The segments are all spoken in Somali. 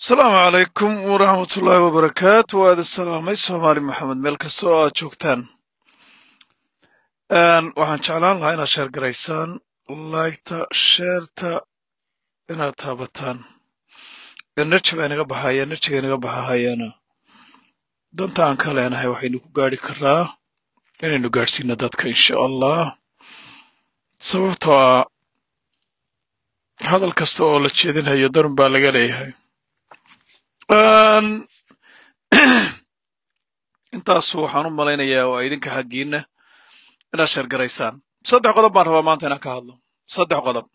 asalaamu calaykum waraxmatullaahi wabarakaatu waa idi salaamay soomaali maxamed meel kasta oo aad joogtaan waxaan jeclaan lahaa inaad sheergaraysaan garaysaan laygta sheerta inaad taabataan enerji baa inaga baxaya enerjiga inaga baxahayana danta aan ka leenahay waxaynu ku gaari karaa inaynu gaadhsiino dadka insha allah sababtoo ah hadal kasta oo la jeedinhayo darun baa laga leeyahay intaasu waxaan u malaynayaa waa idinka haggiinna inaad sheergaraysaan saddex qodob baan rabaa maanta inaan ka hadlo saddex qodob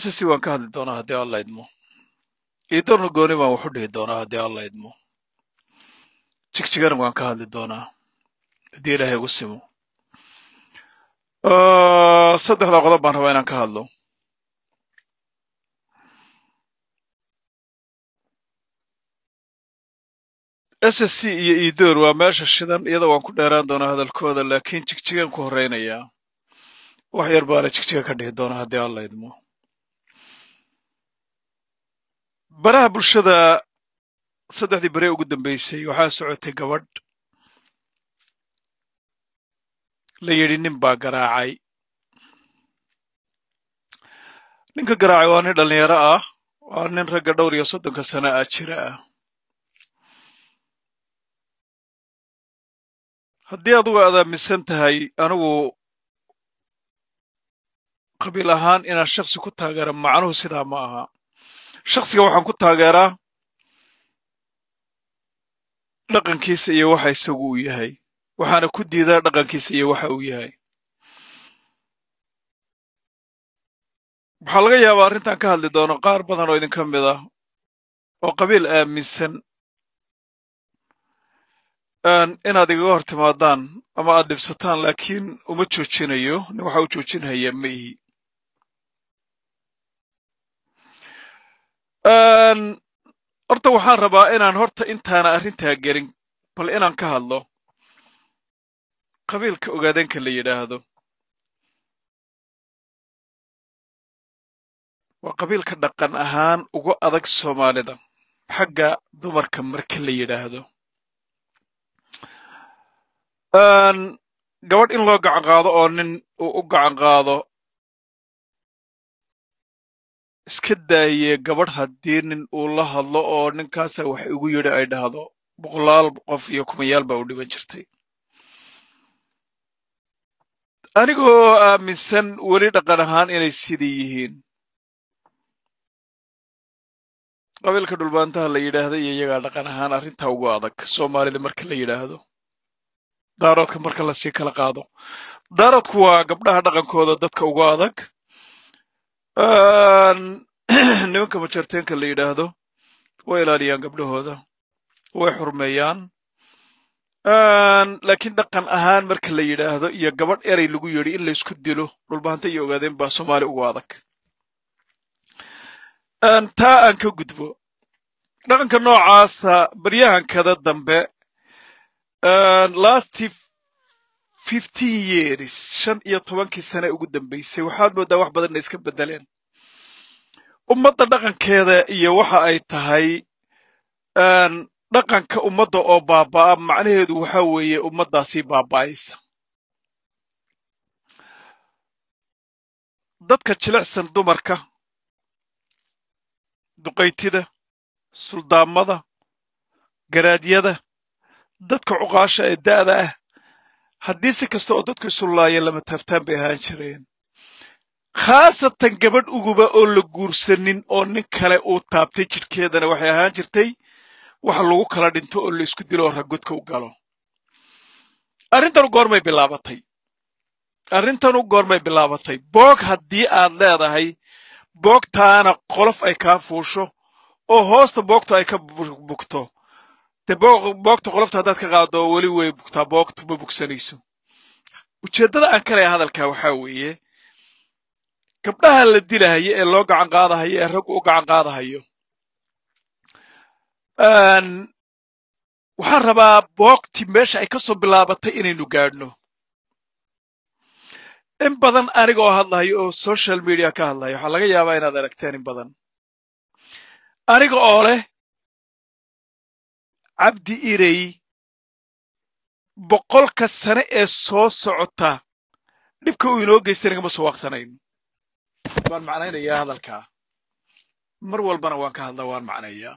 s waan ka hadli doonaa haddii alla idmo iidarnu gooni baan waxu dhihi doonaa haddii alla idmo jigjigan waan ka hadli doonaa haddii ilaahay igu simo saddexda qodob baan rabaa inaan ka hadlo s s c iyo edor waa meesha shidan iyada waan ku dheeraan doonaa hadalkooda laakiin jigjigaan ku horraynayaa wax yar baana jigjiga ka dhihi doonaa haddii aan la idmo baraha bulshada saddexdii baree ugu dambaysay waxaa socotay gabadh la yidhi nin baa garaacay ninka garaacay waa nin dhallinyaro ah waa nin ragga dhowr iyo soddonka sana ah jira ah haddii adugu aad aaminsan tahay anigu qabiil ahaan inaan shaksi ku taageera macnuhu sidaa ma aha shaksiga waxaan ku taageeraa dhaqankiisa iyo waxa isagu uu yahay waxaana ku diidaa dhaqankiisa iyo waxa uu yahay waxaa laga yaabaa arrintan ka hadli doono qaar badan oo idinka mid ah oo qabiil aaminsan inaad igaga hor timaadaan ama aad dhibsataan laakiin uma joojinayo nin waxa u joojinhaya maihi horta waxaan rabaa inaan horta intaana arrintaa gelin bal inaan ka hadlo qabiilka ogaadanka la yidhaahdo waa qabiilka dhaqan ahaan ugu adag soomaalida xagga dumarka marka la yidhaahdo gabadh in loo gacan qaado oo nin uu u gacan qaado iska daaye gabadh haddii nin uu la hadlo oo ninkaasa wax igu yidhi ay dhahdo boqolaal qof iyo kumayaal baa u dhiban jirtay anigoo aaminsan weli dhaqan ahaan inay sidii yihiin qabiilka dhulbaantaha la yidhaahdo iyo iyagaa dhaqan ahaan arrintaa ugu adag soomaalida marka la yidhaahdo daaroodka marka lasii kala qaado daaroodku waa gabdhaha dhaqankooda dadka ugu adag nimanka majarteenka la yidhaahdo way ilaaliyaan gabdhahooda way xurmeeyaan laakiin dhaqan ahaan marka la yidhaahdo iyo gabadh eray lagu yidhi in laysku dilo dhulbahantay iyo ogaadeen baa soomaali ugu adag taa aan ka gudbo dhaqanka noocaasa baryahankada dambe last fifteen years shan iyo tobankii sane ugu dambaysay waxaad moodaa wax badan inay iska bedeleen ummadda dhaqankeeda iyo waxa ay tahay dhaqanka ummadda oo baaba'a macnaheedu waxa weeye ummaddaasii baaba'aysa dadka jilicsan dumarka duqaytida suldaamada garaadyada dadka cuqaasha ee da'da ah haddii si kasta oo dadku isu isulaaya lama taabtaan bay ahaan jireen khaasatan gabadh uguba oo la guursanin oo nin kale uu taabtay jidhkeedana waxay ahaan jirtay wax lagu kala dhinto oo laisku dilo oo ragodka u galo arrintanu goormay bilaabatay arrintanu goormay bilaabatay boog haddii aad leedahay boogtaana qolof ay kaa fuusho oo hoosta boogtu ay ka bugto de qolofta haddaad ka qaado weli way bugtaa boogtu ma bugsanayso ujeeddada aan ka hadalka waxaa weeye gabdhaha la dilahayo ee loo gacan qaadahayo ee raggu u gacan qaadahayo waxaan rabaa boogti meesha ay ka soo bilaabatay inaynu gaadhno in badan aniga oo hadlahayo oo social media ka hadlahayo waxaa laga yaabaa inaad aragteen in badan aniga oo leh cabdi irey boqolka sane ee soo socota dhibka uu inoo geystay nagama soo waaqsanayno waan macnaynayaa hadalkaa mar walbana waan ka hadlaa waan macnayaa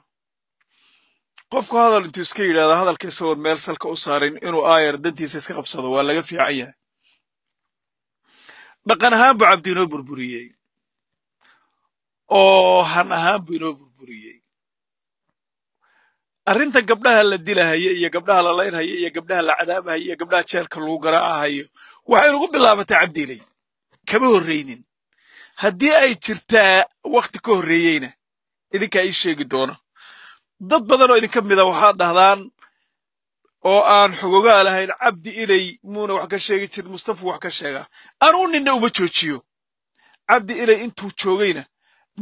qofku hadal intuu iska yidhahda hadalka isagoon meel salka u saarin inuu aayar dantiisa iska qabsado waa laga fiican yahay dhaqan ahaan buu cabdi inoo burburiyey oo han ahaan buu inoo burburiyey arrintan gabdhaha la dilahayo iyo gabdhaha la laynhayo iyo gabdhaha la cadaabahayo iyo gabdhaha jeelka lagu garaacahayo waxay ugu bilaabataa cabdiilay kama horraynin haddii ay jirtaa wakhti ka horreeyeyna idinkaa ii sheegi doono dad badan oo idinka mida waxaad dhahdaan oo aan xogogaa lahayn cabdi ilay muuna wax ka sheegi jirin mustafa wax ka sheegaa anuu ninna uma joojiyo cabdi ilay intuu joogayna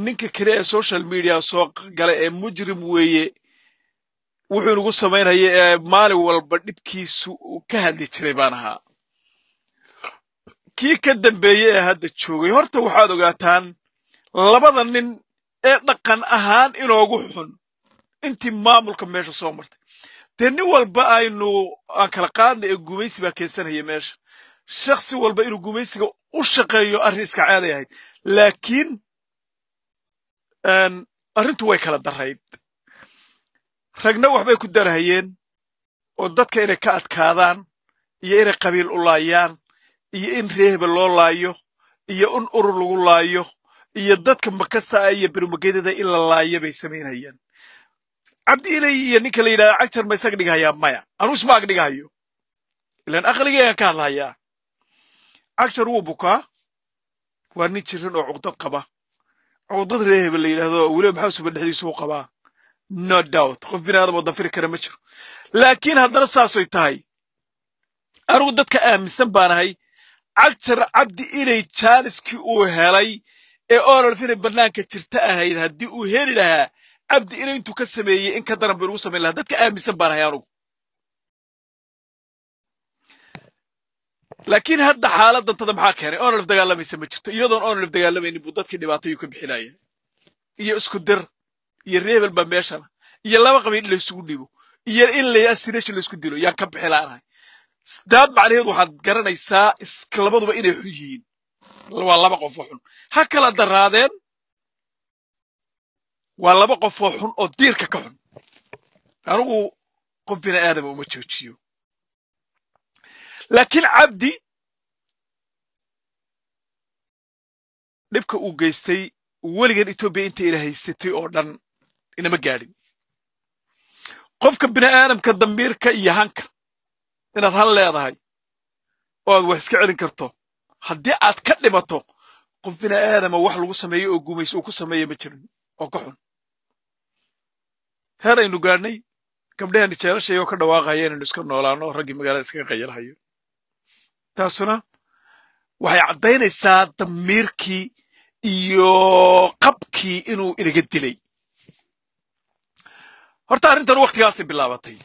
ninka kale ee social media soo gala ee mujrim weeye wuxuu nagu samaynaya ee maalin walba dhibkiisu uu ka hadli jiray baan ahaa kii ka dambeeyey ee hadda joogay horta waxaad ogaataan labada nin ee dhaqan ahaan inoogu xun intii maamulka meesha soo martay dee nin walba aynu aan kala qaadnay ee gumaysi baa keensanaya meesha shaksi walba inuu gumaysiga u shaqeeyo arrin iska caaday ahayd laakiin arrintu way kala darayd ragna waxbay ku darahayeen oo dadka inay ka adkaadaan iyo inay qabiil u laayaan iyo in reehba loo laayo iyo in urur lagu laayo iyo dadka makasta ah iyo bermagedyada in la laayo bay samaynayeen cabdi ilay iyo ninka la yidhahda cagjar ma isaga dhigahayaa maya anuus ma ag dhigahayo ilaan aqligayaan ka hadlahayaa cagjar wuu bukaa waa nin jiran oo cuqdad qaba cuqdad reehba la yidhahdo weliba maxausaba dhexdiisuu qabaa no doubt qof biniaadam oo danfiri kara ma jiro laakiin haddana saasoy tahay anugu dadka aaminsan baanahay cagjar cabdi inay jaaliskii uu helay ee ololf inay bannaanka jirta ahayd haddii uu heli lahaa cabdi inay intuu ka sameeyey in ka daran buu igu samayn lahaa dadka aaminsan baanahay anugu laakiin hadda xaaladantada maxaa keenay ololf dagaalamaysa ma jirto iyadoon ololf dagaalamaynin buu dadkii dhibaatayuu ka bixilaaya iyo isku dir iyo rebel ba meeshana iyo laba qabiil in laysugu dhibo iyo in lasirasha laysku dilo yaan ka bixi laanahay daad macnaheedu waxaad garanaysaa labaduba inay xun yihiin waa laba qof oo xun ha kala daraadeen waa laba qof oo xun oo diirka ka xun anigu qof bini aadama uma joojiyo laakiin cabdi dhibka uu geystay weligan etoobiya inta ina haysatay oo dhan inama gaadhin qofka aadamka damiirka iyo hanka inaad han leedahay oo aad wax iska celin karto haddii aad ka dhimato qof aadama wax lagu sameeyo oo guumayso uu ku sameeya ma jirin oo ka xun heer aynu gaadhnay gabdhaheenni jeelashay ka dhawaaqaya inaynu iska noolaano oo raggii magaalada iskaga qayarhayo taasuna waxay caddaynaysaa damiirkii iyo qabkii inuu inaga dilay horta arrintan wakhtigaasay bilaabatay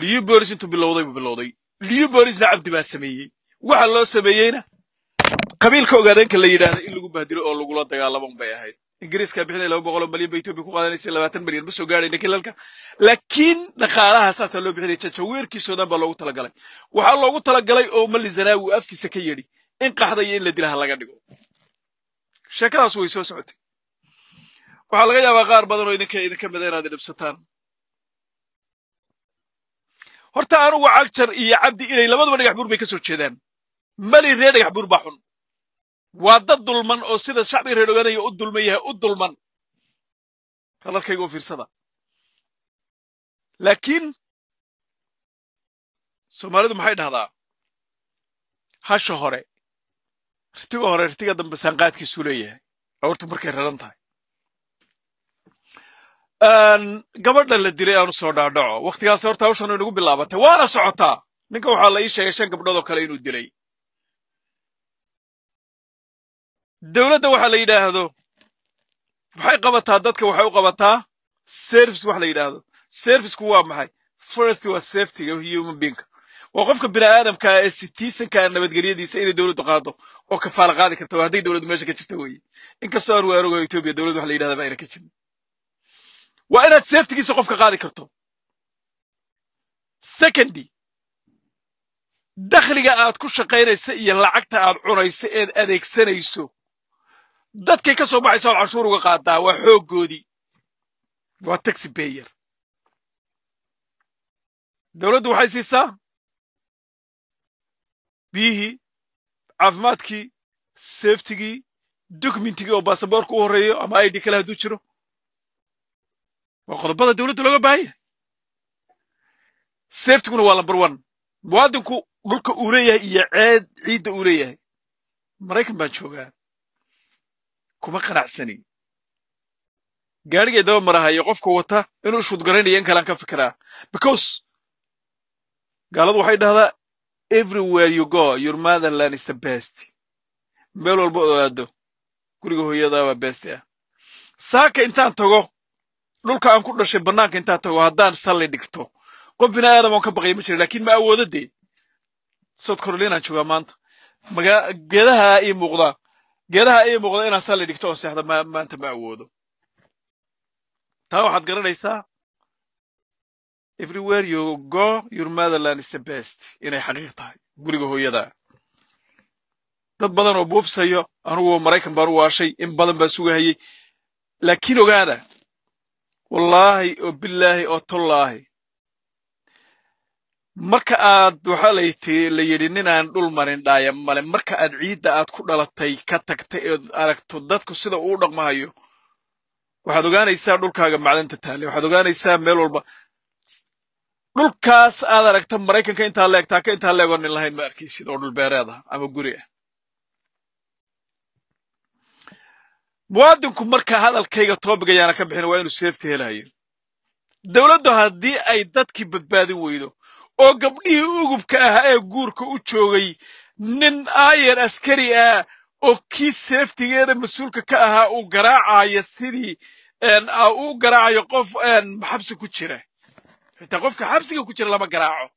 liu boris intuu bilowday buu bilowday liu borisna cabdi baa sameeyey waxa loo sameeyeyna qabiilka ogaadeenka la yidhaahda in lagu bahdilo oo lagula dagaalamo un bay ahayd ingiriiska bixinaya laba boqoloo malyan ba etoobiya ku qaadanaysa labaatan malyan ma gaadhayna kilalka laakiin dhaqaalaha saasaa loo bixinaya jajaweerkiisoo dhan baa loogu talagalay waxaa loogu talagalay oo mali afkiisa ka yedhi in qaxda iyo in la dilaha laga dhigo sheekadaas way soo socotay waxaa laga yaabaa qaar badan oo idinka idinka mida inaad idhibsataan horta anugu cagjar iyo cabdi inay labadaba dhagax buur bay ka soo jeedaan mali ree dhagax buur baa xun waa dad dulman oo sida shacbiga reer ogaanaya u dulman yahay u dulman hadalkayga u fiirsada laakiin soomaalidu maxay dhahdaa hasha hore ritiga hore ritiga dambe saanqaadkiisuu leeyahay aorta markay raran tahay gabadha la dilay aanu soo dhaadhaco wakhtigaas horta hawshan inagu bilaabatay waana socotaa ninka waxaa la ii sheegay shan gabdhood oo kale inuu dilay dowladda waxa la yidhaahdo waxay qabataa dadka waxay u qabataa service wax la yidhaahdo serviceku waa maxay first waa safetyga human beingka waa qofka bini'aadamkaa ah ee sitiisankaa ah, nabadgelyadiisa inay dowladdu qaado oo kafaala qaadi karta hadday dowladdu meesha ka jirta weeye inkastoo aan waaroogayo etoobiya dowladdu wax la yidhahdaa ba ayna ka jirin waa inaad seeftigiisa qofka qaadi karto secondy dakhliga aad ku shaqaynaysa iyo lacagta aad cunayso eed adeegsanayso dadkay ka soo baxayso oad canshuur uga qaadaa waa xooggoodii waa taxi bayer dawladdu waxay siisaa biyihii caafimaadkii seeftigii dokumentigii oo baasaboorka u horreeyo ama idhi kale hadduu jiro waa qodobada dowladda looga baahan yahay safetiguna waa lamber one muwaadinku dhulka uu leeyahay iyo ceed ciidda uu leeyahay maraykan baan joogaa kuma qanacsani gaarigay daba marahayo qofka wata inuu shuudgaraynaya in kalaan ka fikiraa because gaaladu waxay dhahdaa everywhere you go your motherland is the best meel walba oo aado guriga hooyadaabaa best ah saaka intaan tago dhulka aan ku dhashay bannaanka intaa tago haddaan salli dhigto qof bini aadam oon ka baqaya ma jira lakiin ma awoodo dee south carolina aan joogaa maanta geedaha ii muuqdaa geedaha ii muuqda inaan salli dhigto oo seexda maanta ma awoodo taa waxaad garanaysaa everywhere you go your motherland is the best inay xaqiiq tahay guriga hooyada dad badan oo buufsayo anugu maraykan baan u waashay in badan baa sugahayey laakiin ogaada wallaahi oo bilaahi oo tullaahi marka aad waxa layti la yidhi ninaan dhul marin dhaaya male marka aad ciidda aad ku dhalatay ka tagtay ood aragto dadku sida uu dhaqmahayo waxaad ogaanaysaa dhulkaaga macdanta taalle waxaad ogaanaysaa meel walba dhulkaas aad aragta maraykanka intaa leegtaa ka intaa leegoo nin lahayn ma arkaysid oo dhulbeereed ah ama guri ah muwaadinku marka hadalkayga toobig ayaana ka bixin waa inuu seefti helayo dawladdu haddii ay dadkii badbaadin weydo oo gabdhihii ugubka ahaa ee guurka u joogay nin aayan askari ah oo kii seeftigeeda mas-uulka ka ahaa uu garaacayo sidii ah, uu garaacayo qof maxabsi ku jira xitaa qofka xabsiga ku jira lama garaaco